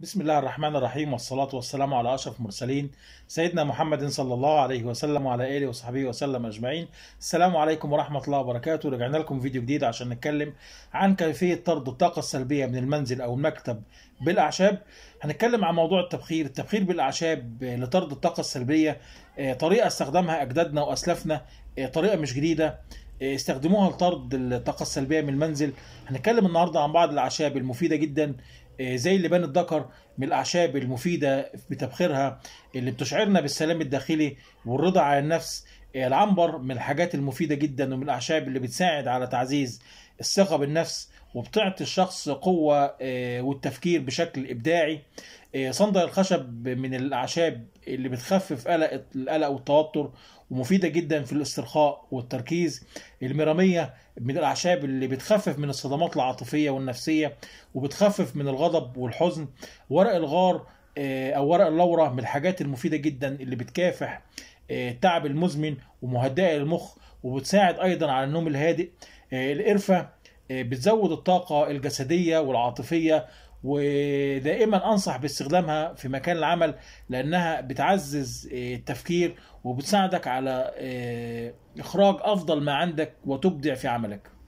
بسم الله الرحمن الرحيم والصلاة والسلام على أشرف المرسلين سيدنا محمد صلى الله عليه وسلم وعلى آله وصحبه وسلم أجمعين السلام عليكم ورحمة الله وبركاته رجعنا لكم فيديو جديد عشان نتكلم عن كيفية طرد الطاقة السلبية من المنزل أو المكتب بالأعشاب هنتكلم عن موضوع التبخير التبخير بالأعشاب لطرد الطاقة السلبية آه، طريقة استخدمها أجدادنا وأسلافنا آه، طريقة مش جديدة آه، استخدموها لطرد الطاقة السلبية من المنزل هنتكلم النهاردة عن بعض الأعشاب المفيدة جدا آه، زي لبان الذكر من الأعشاب المفيدة بتبخيرها اللي بتشعرنا بالسلام الداخلي والرضا على النفس العنبر من الحاجات المفيدة جدا ومن الأعشاب اللي بتساعد على تعزيز الثقة بالنفس وبتعطي الشخص قوة آه، والتفكير بشكل إبداعي آه، صندل الخشب من الأعشاب اللي بتخفف قلق القلق والتوتر ومفيدة جدا في الاسترخاء والتركيز المرامية من الأعشاب اللي بتخفف من الصدمات العاطفية والنفسية وبتخفف من الغضب والحزن ورق الغار آه، أو ورق اللورة من الحاجات المفيدة جدا اللي بتكافح آه، التعب المزمن ومهدئه للمخ وبتساعد ايضا على النوم الهادئ آه، القرفه آه، بتزود الطاقه الجسديه والعاطفيه ودائما انصح باستخدامها في مكان العمل لانها بتعزز التفكير وبتساعدك على اخراج افضل ما عندك وتبدع في عملك